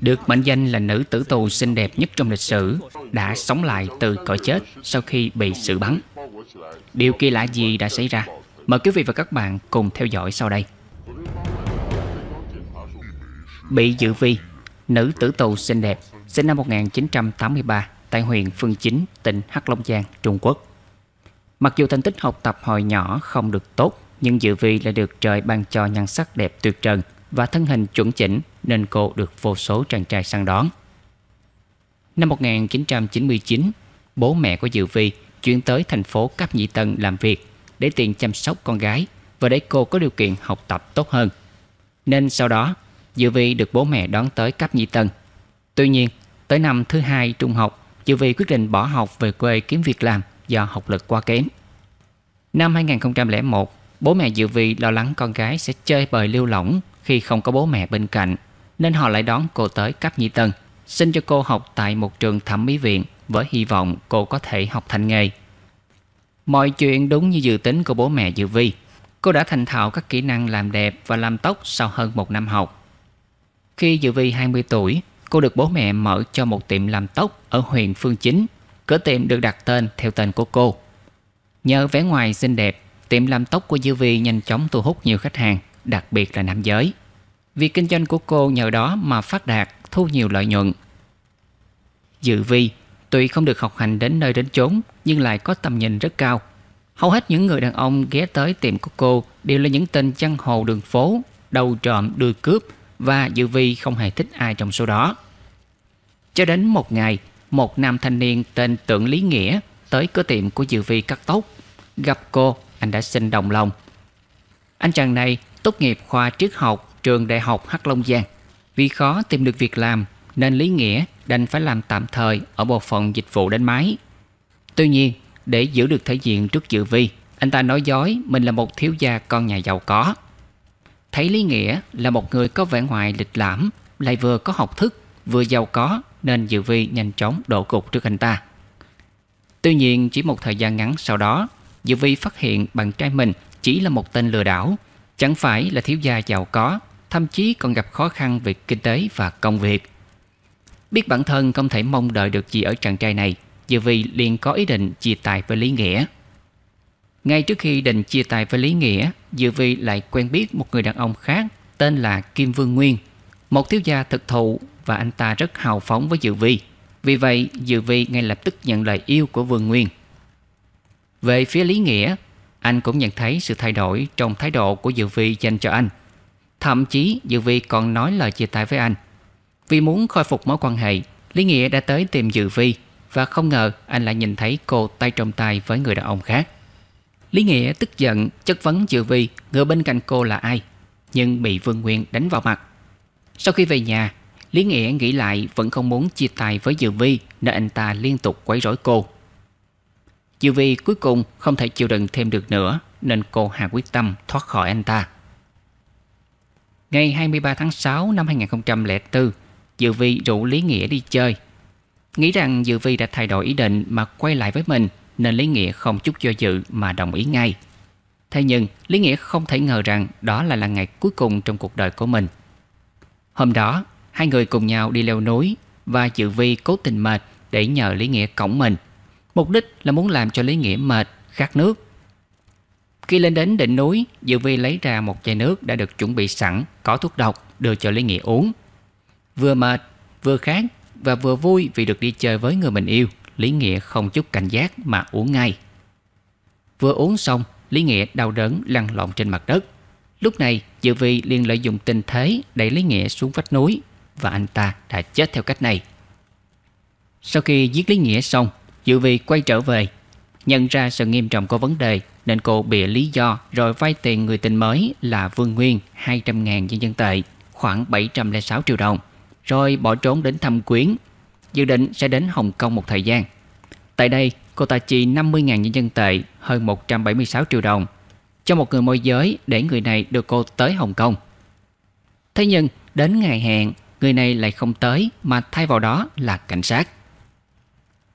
Được mệnh danh là nữ tử tù xinh đẹp nhất trong lịch sử, đã sống lại từ cõi chết sau khi bị xử bắn. Điều kỳ lạ gì đã xảy ra? Mời quý vị và các bạn cùng theo dõi sau đây. Bị dự vi, nữ tử tù xinh đẹp, sinh năm 1983 tại huyện Phương Chính, tỉnh Hắc Long Giang, Trung Quốc. Mặc dù thành tích học tập hồi nhỏ không được tốt, nhưng dự vi lại được trời ban cho nhan sắc đẹp tuyệt trần và thân hình chuẩn chỉnh nên cô được vô số chàng trai săn đón. Năm 1999, bố mẹ của Dự Vi chuyển tới thành phố Cáp Nhĩ Tân làm việc để tiền chăm sóc con gái và để cô có điều kiện học tập tốt hơn. Nên sau đó, Dự Vi được bố mẹ đón tới Cáp Nhĩ Tân. Tuy nhiên, tới năm thứ hai trung học, Dự Vi quyết định bỏ học về quê kiếm việc làm do học lực quá kém. Năm 2001, Bố mẹ Diệu Vi lo lắng con gái sẽ chơi bời lưu lỏng khi không có bố mẹ bên cạnh, nên họ lại đón cô tới cấp nhị Tân, xin cho cô học tại một trường thẩm mỹ viện với hy vọng cô có thể học thành nghề. Mọi chuyện đúng như dự tính của bố mẹ Diệu Vi. Cô đã thành thạo các kỹ năng làm đẹp và làm tóc sau hơn một năm học. Khi dự Vi 20 tuổi, cô được bố mẹ mở cho một tiệm làm tóc ở huyện Phương Chính. Cửa tiệm được đặt tên theo tên của cô. Nhờ vẻ ngoài xinh đẹp Tiệm làm tóc của Dư Vi nhanh chóng thu hút nhiều khách hàng, đặc biệt là nam giới. Việc kinh doanh của cô nhờ đó mà phát đạt, thu nhiều lợi nhuận. Dư Vi tuy không được học hành đến nơi đến chốn nhưng lại có tầm nhìn rất cao. Hầu hết những người đàn ông ghé tới tiệm của cô đều là những tên chăn hồ đường phố, đầu trộm, đuôi cướp và Dư Vi không hề thích ai trong số đó. Cho đến một ngày, một nam thanh niên tên Tượng Lý Nghĩa tới cửa tiệm của Dư Vi cắt tóc. Gặp cô, anh đã xin đồng lòng. Anh chàng này tốt nghiệp khoa triết học trường Đại học Hắc Long Giang. Vì khó tìm được việc làm nên Lý Nghĩa đành phải làm tạm thời ở bộ phận dịch vụ đánh máy. Tuy nhiên, để giữ được thể diện trước Dự Vi, anh ta nói dối mình là một thiếu gia con nhà giàu có. Thấy Lý Nghĩa là một người có vẻ ngoài lịch lãm, lại vừa có học thức, vừa giàu có nên Dự Vi nhanh chóng đổ cục trước anh ta. Tuy nhiên chỉ một thời gian ngắn sau đó Diệu Vi phát hiện bạn trai mình chỉ là một tên lừa đảo, chẳng phải là thiếu gia giàu có, thậm chí còn gặp khó khăn về kinh tế và công việc. Biết bản thân không thể mong đợi được gì ở chàng trai này, Diệu Vi liền có ý định chia tay với Lý Nghĩa. Ngay trước khi định chia tay với Lý Nghĩa, Diệu Vi lại quen biết một người đàn ông khác tên là Kim Vương Nguyên, một thiếu gia thực thụ và anh ta rất hào phóng với Diệu Vi. Vì vậy, Diệu Vi ngay lập tức nhận lời yêu của Vương Nguyên. Về phía Lý Nghĩa, anh cũng nhận thấy sự thay đổi trong thái độ của Dự Vi dành cho anh. Thậm chí Dự Vi còn nói lời chia tay với anh. Vì muốn khôi phục mối quan hệ, Lý Nghĩa đã tới tìm Dự Vi và không ngờ anh lại nhìn thấy cô tay trong tay với người đàn ông khác. Lý Nghĩa tức giận chất vấn Dự Vi người bên cạnh cô là ai, nhưng bị Vương Nguyên đánh vào mặt. Sau khi về nhà, Lý Nghĩa nghĩ lại vẫn không muốn chia tay với Dự Vi nên anh ta liên tục quấy rối cô. Diệu Vi cuối cùng không thể chịu đựng thêm được nữa nên cô hạ quyết tâm thoát khỏi anh ta. Ngày 23 tháng 6 năm 2004, Dự Vi rủ Lý Nghĩa đi chơi. Nghĩ rằng Dự Vi đã thay đổi ý định mà quay lại với mình nên Lý Nghĩa không chút do dự mà đồng ý ngay. Thế nhưng, Lý Nghĩa không thể ngờ rằng đó là là ngày cuối cùng trong cuộc đời của mình. Hôm đó, hai người cùng nhau đi leo núi và Dự Vi cố tình mệt để nhờ Lý Nghĩa cổng mình – Mục đích là muốn làm cho Lý Nghĩa mệt, khát nước. Khi lên đến đỉnh núi, Diệu Vi lấy ra một chai nước đã được chuẩn bị sẵn, có thuốc độc, đưa cho Lý Nghĩa uống. Vừa mệt, vừa khát và vừa vui vì được đi chơi với người mình yêu, Lý Nghĩa không chút cảnh giác mà uống ngay. Vừa uống xong, Lý Nghĩa đau đớn lăn lộn trên mặt đất. Lúc này, Diệu Vi liền lợi dụng tình thế đẩy Lý Nghĩa xuống vách núi và anh ta đã chết theo cách này. Sau khi giết Lý Nghĩa xong, Dự vì quay trở về Nhận ra sự nghiêm trọng của vấn đề Nên cô bịa lý do rồi vay tiền người tình mới là Vương Nguyên 200.000 nhân dân tệ khoảng 706 triệu đồng Rồi bỏ trốn đến thăm quyến Dự định sẽ đến Hồng Kông một thời gian Tại đây cô ta chi 50.000 nhân dân tệ hơn 176 triệu đồng cho một người môi giới để người này đưa cô tới Hồng Kông. Thế nhưng đến ngày hẹn người này lại không tới mà thay vào đó là cảnh sát.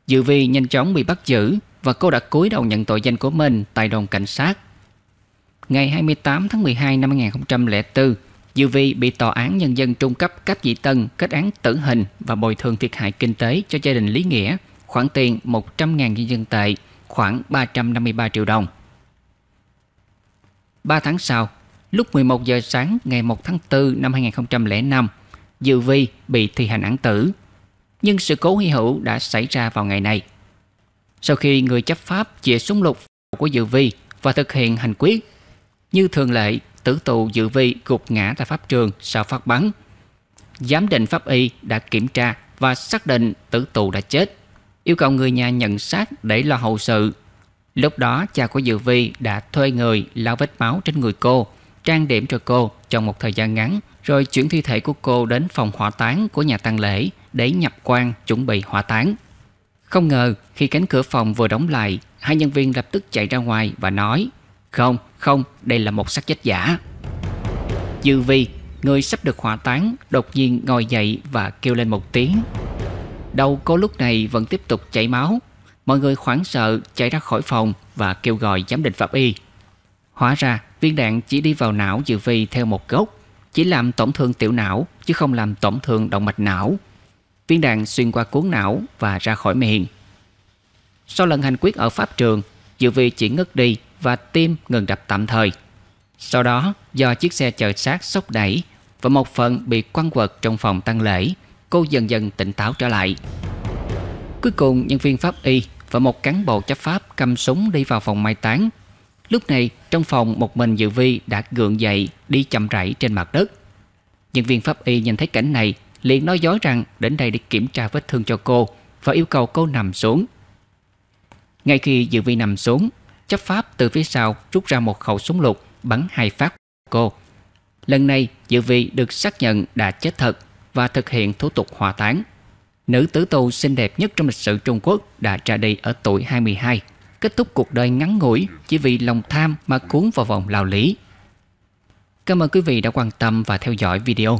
Dự vi nhanh chóng bị bắt giữ và cô đã cúi đầu nhận tội danh của mình tại đồn cảnh sát. Ngày 28 tháng 12 năm 2004, Dự Vi bị Tòa án Nhân dân Trung cấp cấp dị Tân kết án tử hình và bồi thường thiệt hại kinh tế cho gia đình Lý Nghĩa khoản tiền 100.000 nhân dân tệ, khoảng 353 triệu đồng. 3 tháng sau, lúc 11 giờ sáng ngày 1 tháng 4 năm 2005, Dự Vi bị thi hành án tử nhưng sự cố hy hữu đã xảy ra vào ngày này. Sau khi người chấp pháp chĩa súng lục của Dự Vi và thực hiện hành quyết, như thường lệ, tử tù Dự Vi gục ngã tại pháp trường sau phát bắn. Giám định pháp y đã kiểm tra và xác định tử tù đã chết, yêu cầu người nhà nhận xác để lo hậu sự. Lúc đó, cha của Dự Vi đã thuê người lau vết máu trên người cô, trang điểm cho cô trong một thời gian ngắn, rồi chuyển thi thể của cô đến phòng hỏa táng của nhà tang lễ – để nhập quan chuẩn bị hỏa táng. Không ngờ khi cánh cửa phòng vừa đóng lại, hai nhân viên lập tức chạy ra ngoài và nói Không, không, đây là một xác chết giả. Dư vi, người sắp được hỏa táng, đột nhiên ngồi dậy và kêu lên một tiếng. Đầu cô lúc này vẫn tiếp tục chảy máu. Mọi người hoảng sợ chạy ra khỏi phòng và kêu gọi giám định pháp y. Hóa ra viên đạn chỉ đi vào não Dư vi theo một gốc, chỉ làm tổn thương tiểu não chứ không làm tổn thương động mạch não viên đạn xuyên qua cuốn não và ra khỏi miệng. Sau lần hành quyết ở pháp trường, dự Vi chỉ ngất đi và tim ngừng đập tạm thời. Sau đó, do chiếc xe chở sát sốc đẩy và một phần bị quăng quật trong phòng tăng lễ, cô dần dần tỉnh táo trở lại. Cuối cùng, nhân viên pháp y và một cán bộ chấp pháp cầm súng đi vào phòng mai táng. Lúc này, trong phòng một mình Dự Vi đã gượng dậy đi chậm rãi trên mặt đất. Nhân viên pháp y nhìn thấy cảnh này liền nói dối rằng đến đây để kiểm tra vết thương cho cô và yêu cầu cô nằm xuống. Ngay khi Dự Vi nằm xuống, chấp pháp từ phía sau rút ra một khẩu súng lục bắn hai phát cô. Lần này Dự Vi được xác nhận đã chết thật và thực hiện thủ tục hòa táng. Nữ tử tù xinh đẹp nhất trong lịch sử Trung Quốc đã ra đi ở tuổi 22, kết thúc cuộc đời ngắn ngủi chỉ vì lòng tham mà cuốn vào vòng lao lý. Cảm ơn quý vị đã quan tâm và theo dõi video.